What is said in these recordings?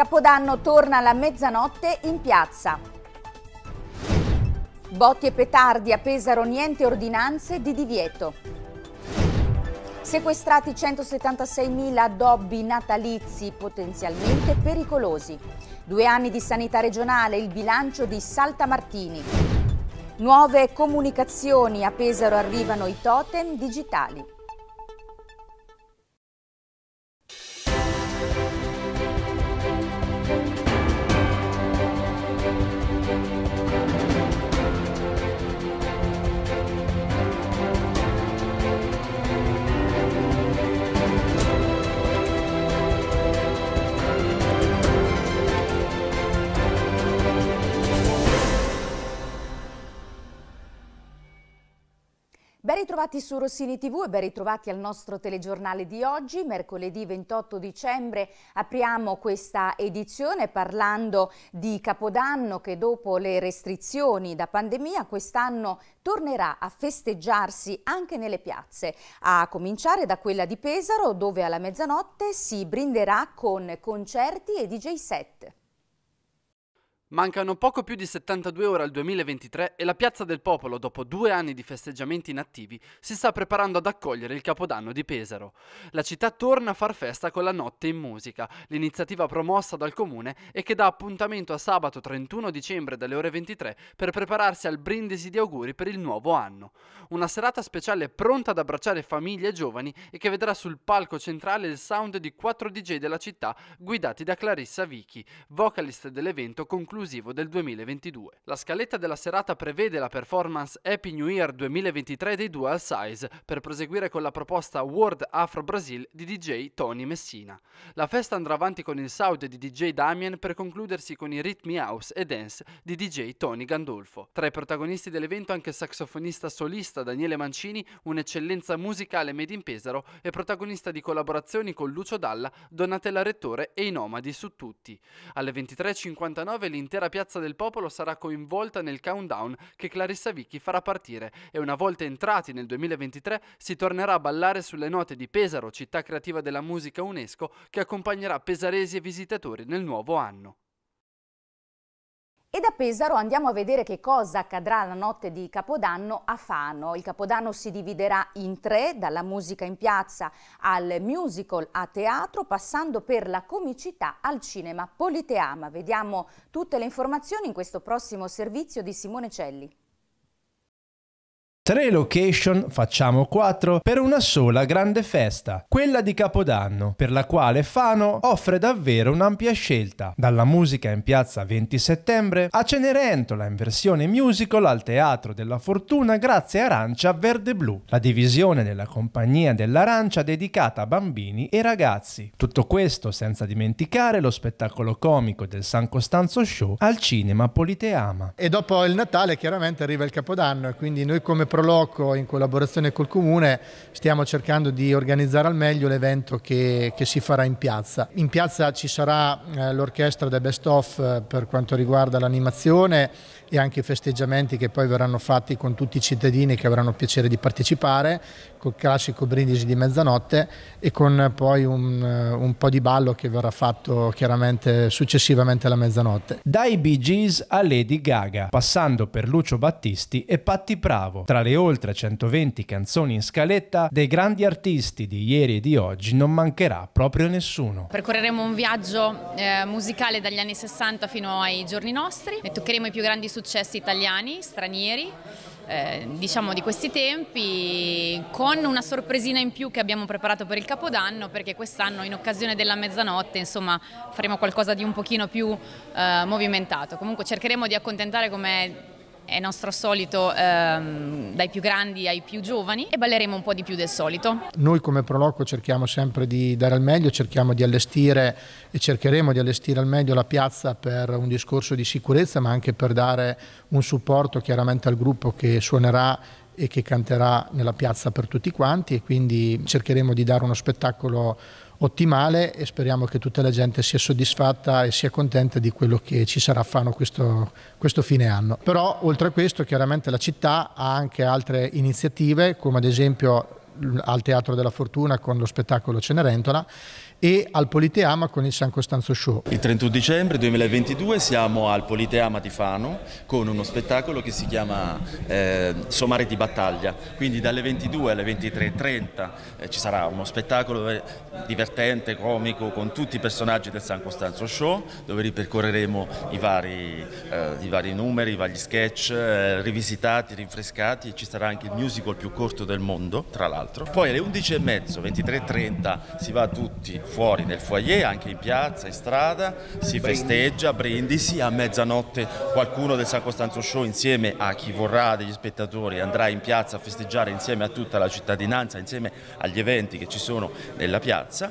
Capodanno torna alla mezzanotte in piazza. Botti e petardi a Pesaro niente ordinanze di divieto. Sequestrati 176.000 addobbi natalizi potenzialmente pericolosi. Due anni di sanità regionale, il bilancio di Saltamartini. Nuove comunicazioni a Pesaro arrivano i totem digitali. ritrovati su Rossini TV e ben ritrovati al nostro telegiornale di oggi, mercoledì 28 dicembre. Apriamo questa edizione parlando di Capodanno che dopo le restrizioni da pandemia quest'anno tornerà a festeggiarsi anche nelle piazze, a cominciare da quella di Pesaro dove alla mezzanotte si brinderà con concerti e DJ set. Mancano poco più di 72 ore al 2023 e la Piazza del Popolo, dopo due anni di festeggiamenti inattivi, si sta preparando ad accogliere il Capodanno di Pesaro. La città torna a far festa con la Notte in Musica, l'iniziativa promossa dal comune e che dà appuntamento a sabato 31 dicembre dalle ore 23 per prepararsi al brindisi di auguri per il nuovo anno. Una serata speciale pronta ad abbracciare famiglie e giovani e che vedrà sul palco centrale il sound di quattro DJ della città guidati da Clarissa Vichi, vocalist dell'evento concluso conclusivo del 2022. La scaletta della serata prevede la performance Happy New Year 2023 dei Dual Size per proseguire con la proposta World Afro Brasil di DJ Tony Messina. La festa andrà avanti con il sound di DJ Damien per concludersi con i ritmi house e dance di DJ Tony Gandolfo. Tra i protagonisti dell'evento anche il saxofonista solista Daniele Mancini, un'eccellenza musicale made in Pesaro e protagonista di collaborazioni con Lucio Dalla, Donatella Rettore e i Nomadi su tutti. Alle 23.59 l'intervento l'intera piazza del popolo sarà coinvolta nel countdown che Clarissa Vicchi farà partire e una volta entrati nel 2023 si tornerà a ballare sulle note di Pesaro, città creativa della musica UNESCO, che accompagnerà pesaresi e visitatori nel nuovo anno. E da Pesaro andiamo a vedere che cosa accadrà la notte di Capodanno a Fano. Il Capodanno si dividerà in tre, dalla musica in piazza al musical a teatro, passando per la comicità al cinema Politeama. Vediamo tutte le informazioni in questo prossimo servizio di Simone Celli tre location, facciamo quattro, per una sola grande festa, quella di Capodanno, per la quale Fano offre davvero un'ampia scelta, dalla musica in piazza 20 settembre a Cenerentola in versione musical al Teatro della Fortuna grazie a Arancia Verde Blu, la divisione della compagnia dell'Arancia dedicata a bambini e ragazzi. Tutto questo senza dimenticare lo spettacolo comico del San Costanzo Show al cinema Politeama. E dopo il Natale chiaramente arriva il Capodanno e quindi noi come programma Proloco in collaborazione col Comune stiamo cercando di organizzare al meglio l'evento che, che si farà in piazza. In piazza ci sarà eh, l'orchestra del Best Of eh, per quanto riguarda l'animazione e anche i festeggiamenti che poi verranno fatti con tutti i cittadini che avranno piacere di partecipare, col classico brindisi di mezzanotte e con poi un, eh, un po' di ballo che verrà fatto chiaramente successivamente alla mezzanotte. Dai Bee Gees a Lady Gaga, passando per Lucio Battisti e Patti Pravo. tra le oltre 120 canzoni in scaletta dei grandi artisti di ieri e di oggi non mancherà proprio nessuno. Percorreremo un viaggio eh, musicale dagli anni 60 fino ai giorni nostri e toccheremo i più grandi successi successi italiani, stranieri, eh, diciamo di questi tempi, con una sorpresina in più che abbiamo preparato per il Capodanno, perché quest'anno in occasione della mezzanotte insomma, faremo qualcosa di un pochino più eh, movimentato. Comunque cercheremo di accontentare come è nostro solito ehm, dai più grandi ai più giovani e balleremo un po' di più del solito. Noi come Proloquo cerchiamo sempre di dare al meglio, cerchiamo di allestire e cercheremo di allestire al meglio la piazza per un discorso di sicurezza ma anche per dare un supporto chiaramente al gruppo che suonerà e che canterà nella piazza per tutti quanti e quindi cercheremo di dare uno spettacolo ottimale e speriamo che tutta la gente sia soddisfatta e sia contenta di quello che ci sarà a Fano questo, questo, fine anno. Però oltre a questo chiaramente la città ha anche altre iniziative come ad esempio al Teatro della Fortuna con lo spettacolo Cenerentola e al Politeama con il San Costanzo Show. Il 31 dicembre 2022 siamo al Politeama di Fano con uno spettacolo che si chiama eh, Somare di Battaglia, quindi dalle 22 alle 23.30 eh, ci sarà uno spettacolo eh, divertente, comico con tutti i personaggi del San Costanzo Show dove ripercorreremo i vari, eh, i vari numeri, i vari sketch eh, rivisitati, rinfrescati ci sarà anche il musical più corto del mondo tra l'altro. Poi alle 11.30, 23.30 si va tutti fuori nel foyer, anche in piazza, in strada, si festeggia Brindisi a mezzanotte qualcuno del San Costanzo Show insieme a chi vorrà degli spettatori andrà in piazza a festeggiare insieme a tutta la cittadinanza, insieme agli eventi che ci sono nella piazza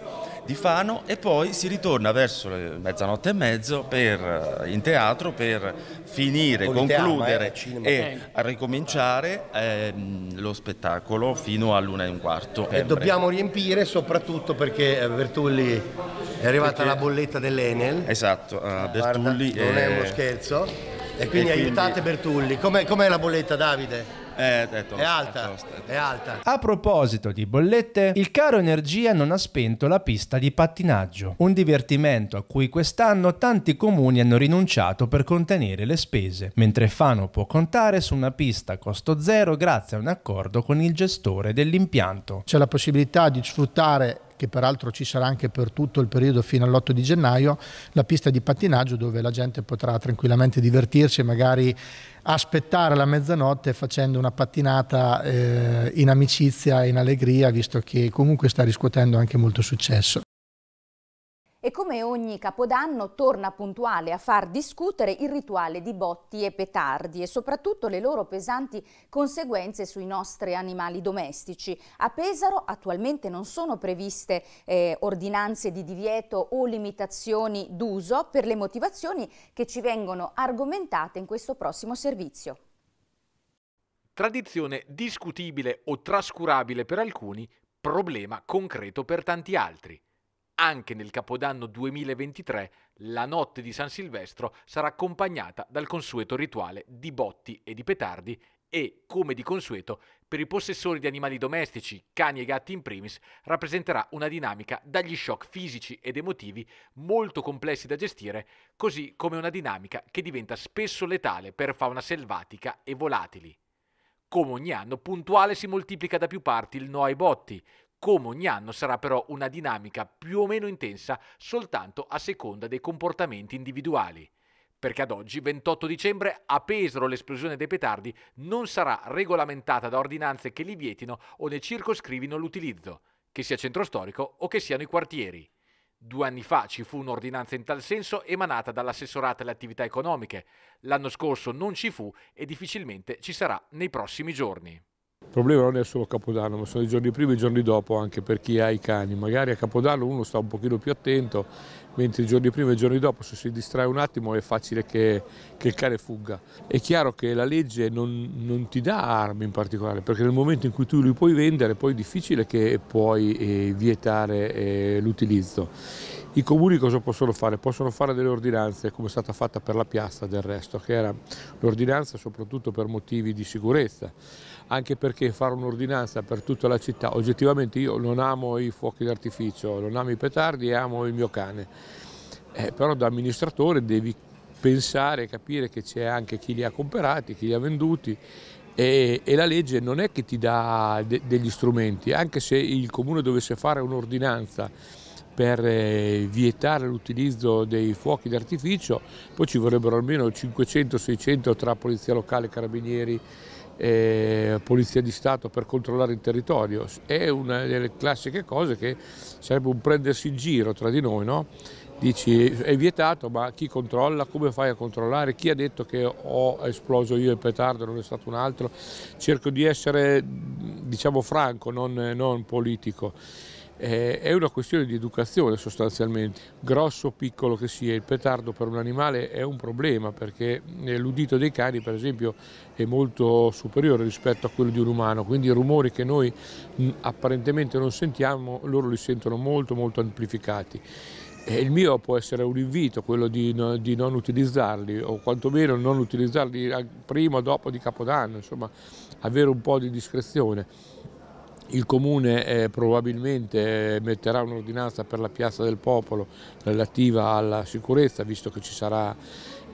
di Fano e poi si ritorna verso mezzanotte e mezzo per, eh, in teatro per finire, Con concludere teatro, eh, e ricominciare eh, lo spettacolo fino all'una e un quarto. E dobbiamo riempire soprattutto perché eh, Bertulli è arrivata perché... la bolletta dell'Enel. Esatto, uh, Bertulli Guarda, è... non è uno scherzo. E quindi, e quindi aiutate Bertulli. Com'è, com'è la bolletta Davide? È, è, tosta, è, alta, è, tosta, è alta. A proposito di bollette, il caro energia non ha spento la pista di pattinaggio, un divertimento a cui quest'anno tanti comuni hanno rinunciato per contenere le spese, mentre Fano può contare su una pista a costo zero grazie a un accordo con il gestore dell'impianto. C'è la possibilità di sfruttare che peraltro ci sarà anche per tutto il periodo fino all'8 di gennaio, la pista di pattinaggio dove la gente potrà tranquillamente divertirsi e magari aspettare la mezzanotte facendo una pattinata eh, in amicizia e in allegria, visto che comunque sta riscuotendo anche molto successo e come ogni capodanno torna puntuale a far discutere il rituale di botti e petardi e soprattutto le loro pesanti conseguenze sui nostri animali domestici. A Pesaro attualmente non sono previste eh, ordinanze di divieto o limitazioni d'uso per le motivazioni che ci vengono argomentate in questo prossimo servizio. Tradizione discutibile o trascurabile per alcuni, problema concreto per tanti altri anche nel Capodanno 2023 la notte di San Silvestro sarà accompagnata dal consueto rituale di botti e di petardi e, come di consueto, per i possessori di animali domestici, cani e gatti in primis, rappresenterà una dinamica dagli shock fisici ed emotivi molto complessi da gestire, così come una dinamica che diventa spesso letale per fauna selvatica e volatili. Come ogni anno, puntuale si moltiplica da più parti il no ai botti, come ogni anno sarà però una dinamica più o meno intensa soltanto a seconda dei comportamenti individuali perché ad oggi, 28 dicembre, a Pesaro l'esplosione dei petardi non sarà regolamentata da ordinanze che li vietino o ne circoscrivino l'utilizzo, che sia centro storico o che siano i quartieri. Due anni fa ci fu un'ordinanza in tal senso emanata dall'assessorato alle attività economiche. L'anno scorso non ci fu e difficilmente ci sarà nei prossimi giorni. Il problema non è solo Capodanno, ma sono i giorni prima e i giorni dopo anche per chi ha i cani. Magari a Capodanno uno sta un pochino più attento, mentre i giorni prima e i giorni dopo se si distrae un attimo è facile che, che il cane fugga. È chiaro che la legge non, non, ti dà armi in particolare, perché nel momento in cui tu li puoi vendere poi è difficile che puoi eh, vietare eh, l'utilizzo. I comuni cosa possono fare? Possono fare delle ordinanze, come è stata fatta per la piazza del resto, che era l'ordinanza soprattutto per motivi di sicurezza anche perché fare un'ordinanza per tutta la città, oggettivamente io non amo i fuochi d'artificio, non amo i petardi e amo il mio cane, eh, però da amministratore devi pensare, e capire che c'è anche chi li ha comprati, chi li ha venduti e, e la legge non è che ti dà de, degli strumenti, anche se il comune dovesse fare un'ordinanza per eh, vietare l'utilizzo dei fuochi d'artificio, poi ci vorrebbero almeno 500-600 tra polizia locale, carabinieri, eh, Polizia di Stato per controllare il territorio. È una delle classiche cose che sarebbe un prendersi in giro tra di noi, no? Dici è vietato, ma chi controlla? Come fai a controllare? Chi ha detto che ho esploso io il petardo, non è stato un altro? Cerco di essere, diciamo, franco, non, non politico. Eh, è una questione di educazione sostanzialmente, grosso o piccolo che sia, il petardo per un animale è un problema perché eh, l'udito dei cani per esempio è molto superiore rispetto a quello di un umano, quindi i rumori che noi mm, apparentemente non sentiamo loro li sentono molto molto amplificati. il mio può essere un invito, quello di, no, di, non utilizzarli o quantomeno non utilizzarli prima o dopo di Capodanno, insomma avere un po' di discrezione il Comune eh, probabilmente eh, metterà un'ordinanza per la Piazza del Popolo relativa alla sicurezza, visto che ci sarà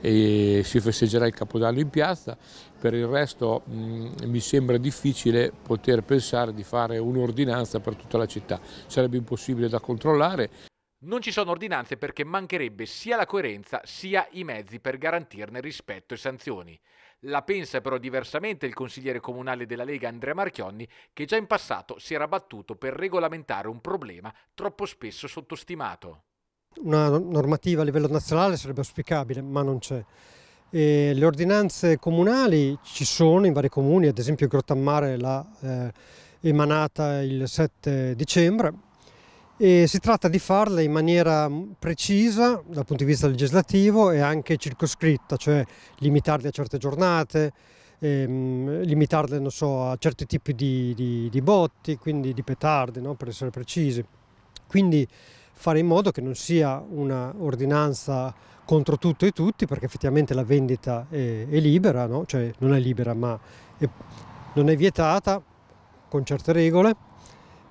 e si festeggerà il Capodanno in piazza, per il resto mh, mm, mi sembra difficile poter pensare di fare un'ordinanza per tutta la città, sarebbe impossibile da controllare. Non ci sono ordinanze perché mancherebbe sia la coerenza sia i mezzi per garantirne rispetto e sanzioni. La pensa però diversamente il consigliere comunale della Lega Andrea Marchionni, che già in passato si era battuto per regolamentare un problema troppo spesso sottostimato. Una normativa a livello nazionale sarebbe auspicabile, ma non c'è. E le ordinanze comunali ci sono in vari comuni, ad esempio Grottammare l'ha eh, emanata il 7 dicembre, e si tratta di farle in maniera mm, precisa dal punto di vista legislativo e anche circoscritta, cioè limitarle a certe giornate, ehm, limitarle so, a certi tipi di, di, di, botti, quindi di petardi, no? per essere precisi. Quindi fare in modo che non sia un'ordinanza contro tutto e tutti, perché effettivamente la vendita è, è libera, no? cioè non è libera ma è, non è vietata con certe regole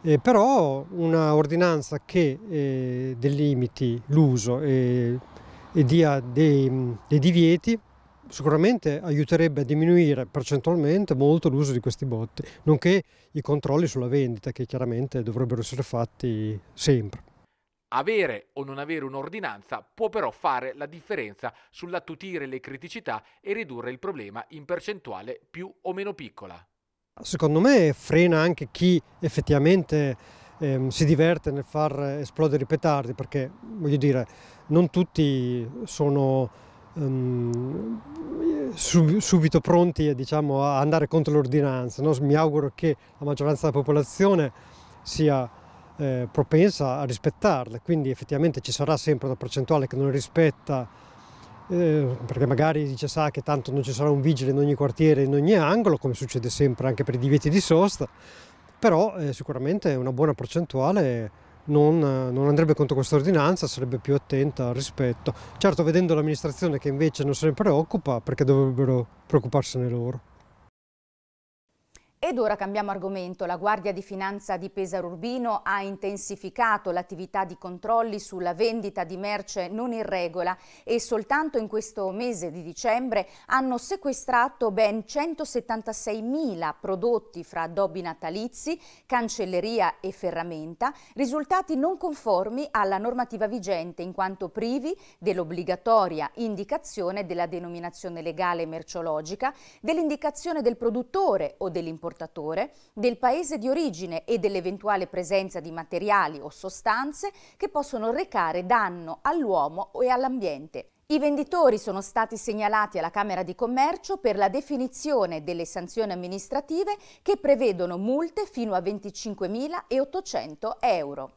eh, però una ordinanza che eh, delimiti l'uso e, e, dia dei, dei divieti sicuramente aiuterebbe a diminuire percentualmente molto l'uso di questi botti, nonché i controlli sulla vendita che chiaramente dovrebbero essere fatti sempre. Avere o non avere un'ordinanza può però fare la differenza sull'attutire le criticità e ridurre il problema in percentuale più o meno piccola. Secondo me frena anche chi effettivamente ehm, si diverte nel far esplodere i petardi, perché voglio dire, non tutti sono ehm, sub subito pronti diciamo, a andare contro l'ordinanza. No? Mi auguro che la maggioranza della popolazione sia eh, propensa a rispettarle, quindi effettivamente ci sarà sempre una percentuale che non rispetta eh, perché magari dice sa che tanto non ci sarà un vigile in ogni quartiere, in ogni angolo, come succede sempre anche per i divieti di sosta, però eh, sicuramente una buona percentuale non, non andrebbe contro questa ordinanza, sarebbe più attenta al rispetto. Certo vedendo l'amministrazione che invece non se ne preoccupa, perché dovrebbero preoccuparsene loro. Ed ora cambiamo argomento. La Guardia di Finanza di Pesaro Urbino ha intensificato l'attività di controlli sulla vendita di merce non in regola e soltanto in questo mese di dicembre hanno sequestrato ben 176.000 prodotti fra addobbi natalizi, cancelleria e ferramenta, risultati non conformi alla normativa vigente in quanto privi dell'obbligatoria indicazione della denominazione legale merceologica, dell'indicazione del produttore o dell'importazione importatore, del paese di origine e dell'eventuale presenza di materiali o sostanze che possono recare danno all'uomo e all'ambiente. I venditori sono stati segnalati alla Camera di Commercio per la definizione delle sanzioni amministrative che prevedono multe fino a 25.800 euro.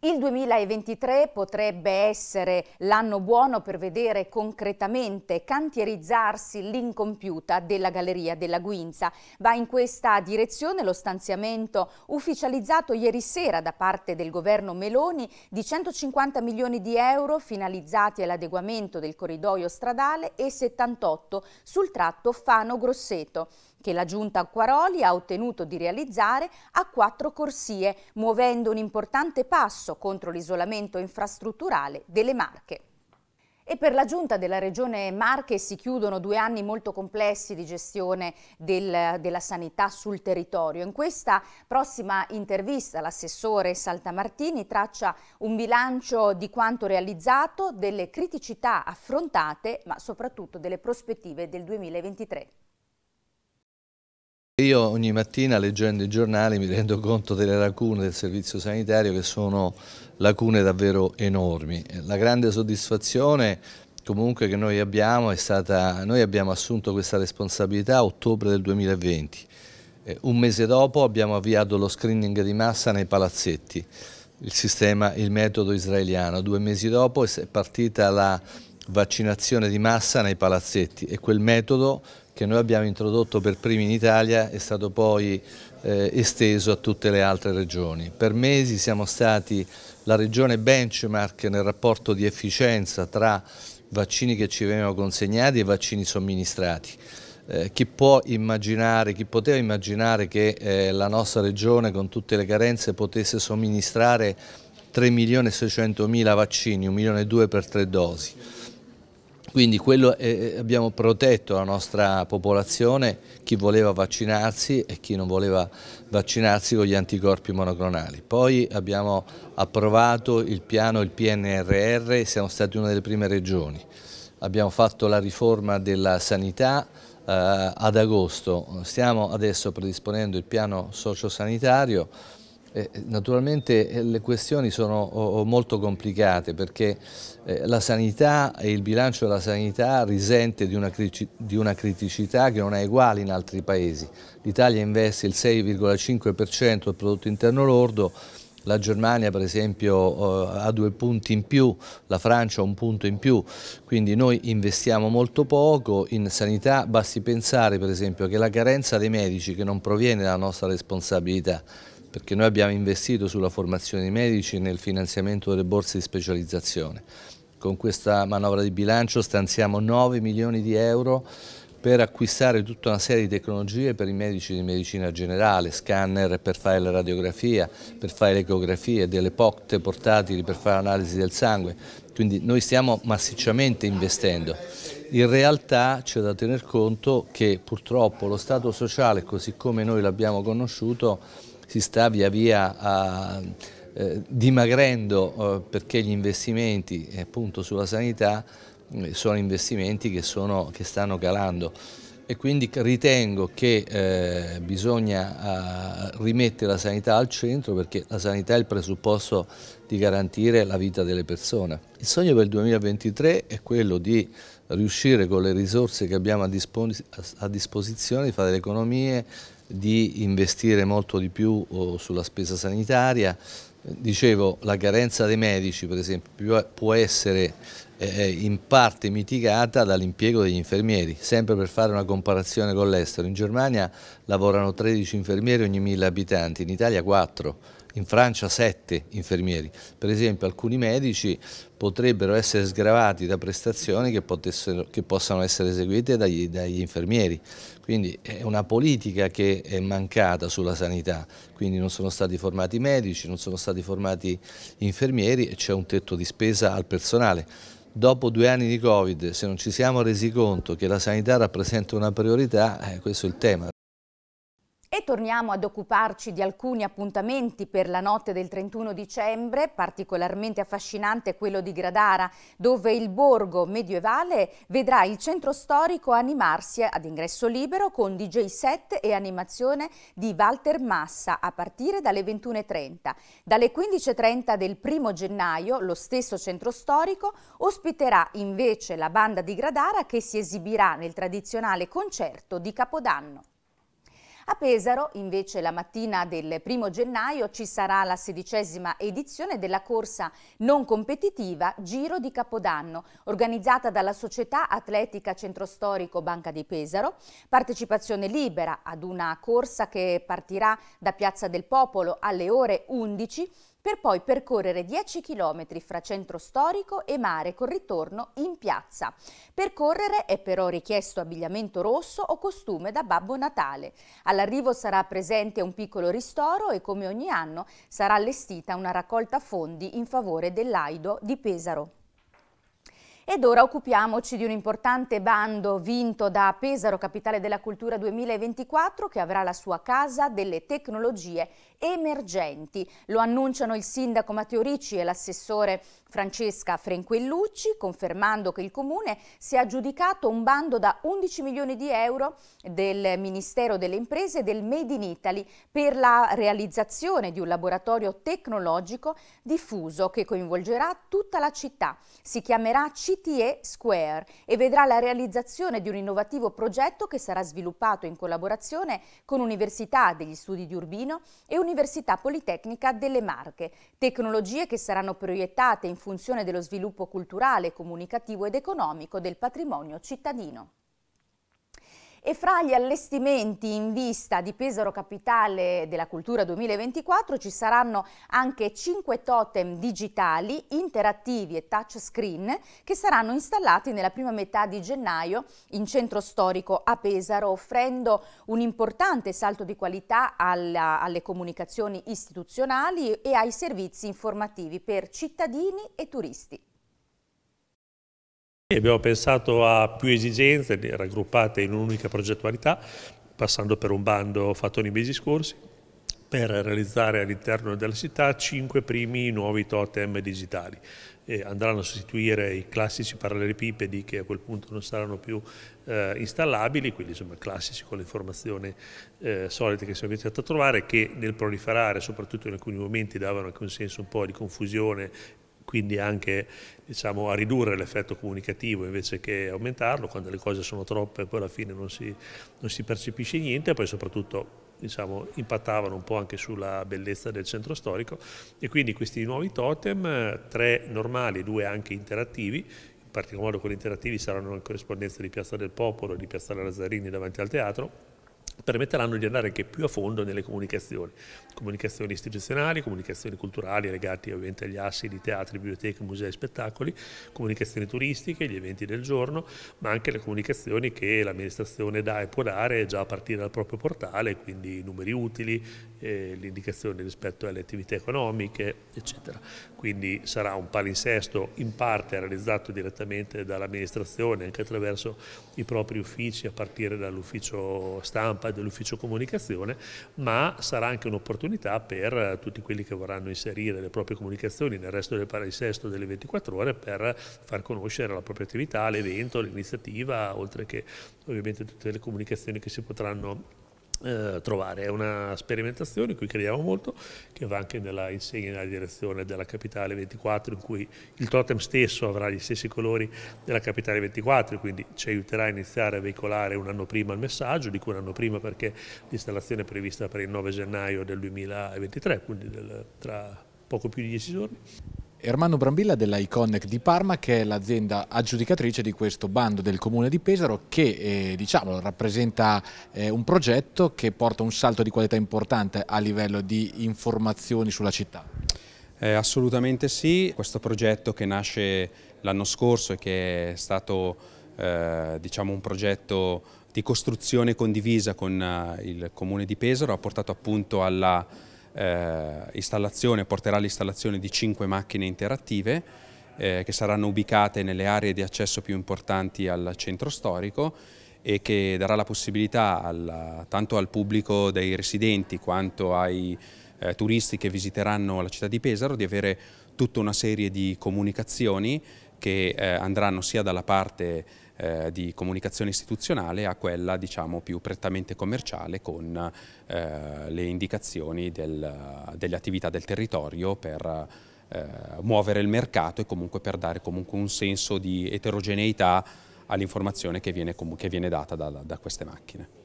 Il 2023 potrebbe essere l'anno buono per vedere concretamente cantierizzarsi l'incompiuta della Galleria della Guinza. Va in questa direzione lo stanziamento ufficializzato ieri sera da parte del governo Meloni di 150 milioni di euro finalizzati all'adeguamento del corridoio stradale e 78 sul tratto Fano-Grosseto che la giunta Acquaroli ha ottenuto di realizzare a quattro corsie, muovendo un importante passo contro l'isolamento infrastrutturale delle Marche. E per la giunta della Regione Marche si chiudono due anni molto complessi di gestione del, della sanità sul territorio. In questa prossima intervista l'assessore Saltamartini traccia un bilancio di quanto realizzato, delle criticità affrontate, ma soprattutto delle prospettive del 2023. Io ogni mattina leggendo i giornali mi rendo conto delle lacune del servizio sanitario che sono lacune davvero enormi. La grande soddisfazione comunque che noi abbiamo è stata, noi abbiamo assunto questa responsabilità a ottobre del 2020. Eh, un mese dopo abbiamo avviato lo screening di massa nei palazzetti, il sistema, il metodo israeliano. Due mesi dopo è partita la vaccinazione di massa nei palazzetti e quel metodo che noi abbiamo introdotto per primi in Italia è stato poi eh, esteso a tutte le altre regioni. Per mesi siamo stati la regione benchmark nel rapporto di efficienza tra vaccini che ci venivano consegnati e vaccini somministrati. Eh, chi, chi poteva immaginare che eh, la nostra regione con tutte le carenze potesse somministrare 3 milioni e 600 mila vaccini, 1 milione e 2 per tre dosi. Quindi è, eh, eh, abbiamo protetto la nostra popolazione, chi voleva vaccinarsi e chi non voleva vaccinarsi con gli anticorpi monoclonali. Poi abbiamo approvato il piano, il PNRR, siamo stati una delle prime regioni. Abbiamo fatto la riforma della sanità eh, ad agosto, stiamo adesso predisponendo il piano sociosanitario, eh, eh, naturalmente eh, le questioni sono molto complicate perché la sanità e il bilancio della sanità risente di una criticità che non è uguale in altri paesi. L'Italia investe il 6,5% del prodotto interno lordo, la Germania per esempio ha due punti in più, la Francia un punto in più, quindi noi investiamo molto poco in sanità, basti pensare per esempio che la carenza dei medici che non proviene dalla nostra responsabilità perché noi abbiamo investito sulla formazione dei medici nel finanziamento delle borse di specializzazione. Con questa manovra di bilancio stanziamo 9 milioni di euro per acquistare tutta una serie di tecnologie per i medici di medicina generale, scanner per fare la radiografia, per fare le ecografie, delle POCT portatili per fare l'analisi del sangue. Quindi noi stiamo massicciamente investendo. In realtà c'è da tener conto che purtroppo lo Stato sociale, così come noi l'abbiamo conosciuto, si sta via via a, eh, dimagrendo eh, perché gli investimenti eh, appunto sulla sanità eh, sono investimenti che, sono, che, stanno calando e quindi ritengo che eh, bisogna rimettere la sanità al centro perché la sanità è il presupposto di garantire la vita delle persone. Il sogno per il 2023 è quello di riuscire con le risorse che abbiamo a, disposizione di fare le economie di investire molto di più oh, sulla spesa sanitaria. Dicevo, la carenza dei medici, per esempio, può essere eh, eh, in parte mitigata dall'impiego degli infermieri. Sempre per fare una comparazione con l'estero, in Germania lavorano 13 infermieri ogni 1000 abitanti, in Italia 4 in Francia sette infermieri. Per esempio alcuni medici potrebbero essere sgravati da prestazioni che, potessero, che possano essere eseguite dagli, dagli, infermieri. Quindi è una politica che è mancata sulla sanità, quindi non sono stati formati medici, non sono stati formati infermieri e c'è un tetto di spesa al personale. Dopo due anni di Covid, se non ci siamo resi conto che la sanità rappresenta una priorità, eh, questo è il tema. E torniamo ad occuparci di alcuni appuntamenti per la notte del 31 dicembre, particolarmente affascinante quello di Gradara, dove il borgo medievale vedrà il centro storico animarsi ad ingresso libero con DJ set e animazione di Walter Massa a partire dalle 21.30. Dalle 15.30 del 1 gennaio lo stesso centro storico ospiterà invece la banda di Gradara che si esibirà nel tradizionale concerto di Capodanno. A Pesaro, invece, la mattina del primo gennaio ci sarà la sedicesima edizione della corsa non competitiva Giro di Capodanno, organizzata dalla Società Atletica Centro Storico Banca di Pesaro. Partecipazione libera ad una corsa che partirà da Piazza del Popolo alle ore 11 per poi percorrere 10 km fra centro storico e mare con ritorno in piazza. Percorrere è però richiesto abbigliamento rosso o costume da Babbo Natale. All'arrivo sarà presente un piccolo ristoro e come ogni anno sarà allestita una raccolta fondi in favore dell'Aido di Pesaro. Ed ora occupiamoci di un importante bando vinto da Pesaro, capitale della cultura 2024, che avrà la sua casa delle tecnologie emergenti. Lo annunciano il sindaco Matteo Ricci e l'assessore Francesca Frenquellucci, confermando che il comune si è aggiudicato un bando da 11 milioni di euro del Ministero delle Imprese e del Made in Italy per la realizzazione di un laboratorio tecnologico diffuso che coinvolgerà tutta la città. Si chiamerà Città CTE Square e vedrà la realizzazione di un innovativo progetto che sarà sviluppato in collaborazione con Università degli Studi di Urbino e Università Politecnica delle Marche, tecnologie che saranno proiettate in funzione dello sviluppo culturale, comunicativo ed economico del patrimonio cittadino. E fra gli allestimenti in vista di Pesaro Capitale della Cultura 2024 ci saranno anche 5 totem digitali interattivi e touchscreen che saranno installati nella prima metà di gennaio in centro storico a Pesaro, offrendo un importante salto di qualità alla, alle comunicazioni istituzionali e ai servizi informativi per cittadini e turisti. Abbiamo pensato a più esigenze raggruppate in un'unica progettualità, passando per un bando fatto nei mesi scorsi, per realizzare all'interno della città cinque primi nuovi totem digitali. E andranno a sostituire i classici parallelepipedi che a quel punto non saranno più eh, installabili, quindi insomma classici con le informazioni eh, solite che siamo iniziati a trovare, che nel proliferare, soprattutto in alcuni momenti, davano anche un senso un po' di confusione quindi anche diciamo, a ridurre l'effetto comunicativo invece che aumentarlo, quando le cose sono troppe poi alla fine non si, non si percepisce niente e poi soprattutto diciamo, impattavano un po' anche sulla bellezza del centro storico e quindi questi nuovi totem, tre normali e due anche interattivi, in particolar modo quelli interattivi saranno in corrispondenza di Piazza del Popolo e di Piazza Lazzarini davanti al teatro, permetteranno di andare anche più a fondo nelle comunicazioni, comunicazioni istituzionali, comunicazioni culturali legate ovviamente agli assi di teatri, biblioteche, musei e spettacoli, comunicazioni turistiche, gli eventi del giorno, ma anche le comunicazioni che l'amministrazione dà e può dare già a partire dal proprio portale, quindi i numeri utili, eh, l'indicazione rispetto alle attività economiche, eccetera. Quindi sarà un palinsesto in parte realizzato direttamente dall'amministrazione anche attraverso i propri uffici a partire dall'ufficio stampa e dell'ufficio comunicazione, ma sarà anche un'opportunità per eh, tutti quelli che vorranno inserire le proprie comunicazioni nel resto del palinsesto delle 24 ore per far conoscere la propria attività, l'evento, l'iniziativa, oltre che ovviamente tutte le comunicazioni che si potranno eh, trovare. È una sperimentazione in cui crediamo molto, che va anche nella insegna nella direzione della Capitale 24, in cui il totem stesso avrà gli stessi colori della Capitale 24, quindi ci aiuterà a iniziare a veicolare un anno prima il messaggio, dico un anno prima perché l'installazione è prevista per il 9 gennaio del 2023, quindi del, tra poco più di dieci giorni. Ermanno Brambilla della Iconic di Parma che è l'azienda aggiudicatrice di questo bando del comune di Pesaro che eh, diciamo, rappresenta eh, un progetto che porta un salto di qualità importante a livello di informazioni sulla città. Eh, assolutamente sì, questo progetto che nasce l'anno scorso e che è stato eh, diciamo un progetto di costruzione condivisa con eh, il comune di Pesaro ha portato appunto alla eh, porterà l'installazione di cinque macchine interattive eh, che saranno ubicate nelle aree di accesso più importanti al centro storico e che darà la possibilità al, tanto al pubblico dei residenti quanto ai eh, turisti che visiteranno la città di Pesaro di avere tutta una serie di comunicazioni che eh, andranno sia dalla parte eh, di comunicazione istituzionale a quella diciamo, più prettamente commerciale con eh, le indicazioni del, delle attività del territorio per eh, muovere il mercato e comunque per dare comunque un senso di eterogeneità all'informazione che, che viene, data da, da queste macchine.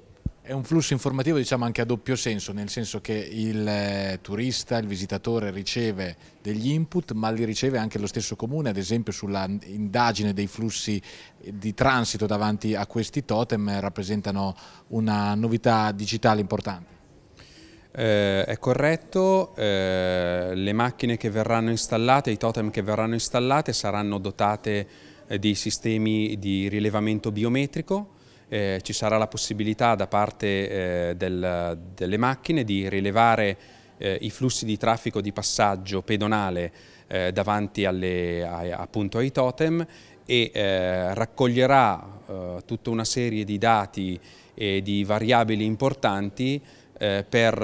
È un flusso informativo diciamo anche a doppio senso, nel senso che il eh, turista, il visitatore riceve degli input ma li riceve anche lo stesso comune, ad esempio sulla indagine dei flussi di transito davanti a questi totem eh, rappresentano una novità digitale importante. Eh, è corretto, eh, le macchine che verranno installate, i totem che verranno installate saranno dotate eh, di sistemi di rilevamento biometrico eh, ci sarà la possibilità da parte eh, del, delle macchine di rilevare eh, i flussi di traffico di passaggio pedonale eh, davanti alle, a, appunto ai totem e eh, raccoglierà eh, tutta una serie di dati e di variabili importanti per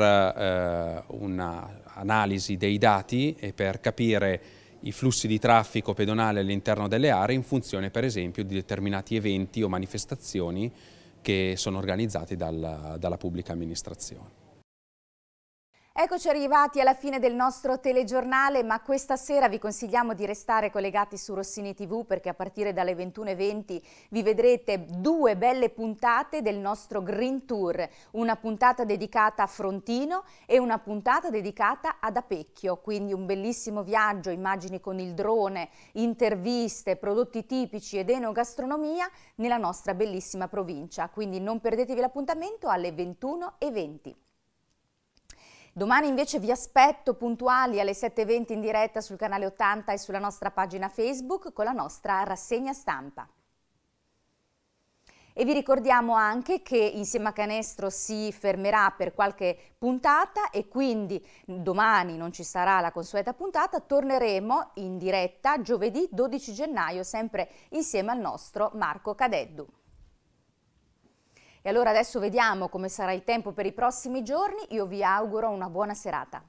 un'analisi dei dati e per capire i flussi di traffico pedonale all'interno delle aree in funzione per esempio di determinati eventi o manifestazioni che sono organizzati dalla, dalla pubblica amministrazione. Eccoci arrivati alla fine del nostro telegiornale, ma questa sera vi consigliamo di restare collegati su Rossini TV perché a partire dalle 21.20 vi vedrete due belle puntate del nostro Green Tour, una puntata dedicata a Frontino e una puntata dedicata ad Apecchio, quindi un bellissimo viaggio, immagini con il drone, interviste, prodotti tipici ed enogastronomia nella nostra bellissima provincia, quindi non perdetevi l'appuntamento alle 21.20. Domani invece vi aspetto puntuali alle 7.20 in diretta sul canale 80 e sulla nostra pagina Facebook con la nostra rassegna stampa. E vi ricordiamo anche che Insieme a Canestro si fermerà per qualche puntata e quindi domani non ci sarà la consueta puntata, torneremo in diretta giovedì 12 gennaio sempre insieme al nostro Marco Cadeddu. E allora adesso vediamo come sarà il tempo per i prossimi giorni. Io vi auguro una buona serata.